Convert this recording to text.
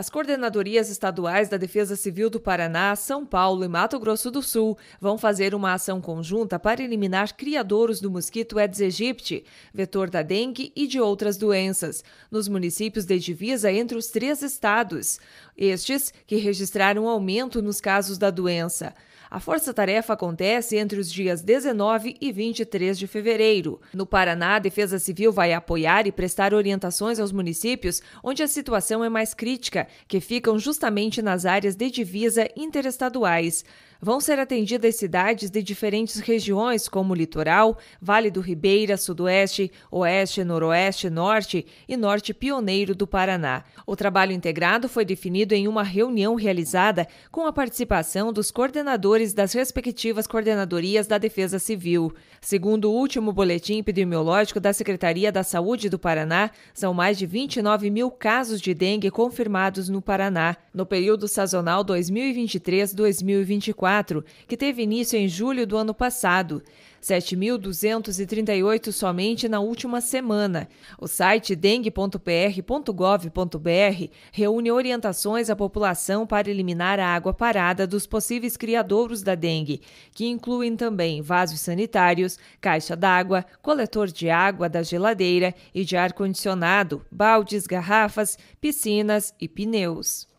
As coordenadorias estaduais da Defesa Civil do Paraná, São Paulo e Mato Grosso do Sul vão fazer uma ação conjunta para eliminar criadouros do mosquito Aedes aegypti, vetor da dengue e de outras doenças, nos municípios de divisa entre os três estados, estes que registraram aumento nos casos da doença. A força-tarefa acontece entre os dias 19 e 23 de fevereiro. No Paraná, a Defesa Civil vai apoiar e prestar orientações aos municípios onde a situação é mais crítica que ficam justamente nas áreas de divisa interestaduais. Vão ser atendidas cidades de diferentes regiões, como Litoral, Vale do Ribeira, Sudoeste, Oeste, Noroeste, Norte e Norte Pioneiro do Paraná. O trabalho integrado foi definido em uma reunião realizada com a participação dos coordenadores das respectivas coordenadorias da Defesa Civil. Segundo o último boletim epidemiológico da Secretaria da Saúde do Paraná, são mais de 29 mil casos de dengue confirmados registrados no Paraná no período sazonal 2023-2024, que teve início em julho do ano passado. 7.238 somente na última semana. O site dengue.pr.gov.br reúne orientações à população para eliminar a água parada dos possíveis criadouros da dengue, que incluem também vasos sanitários, caixa d'água, coletor de água da geladeira e de ar-condicionado, baldes, garrafas, piscinas e pneus.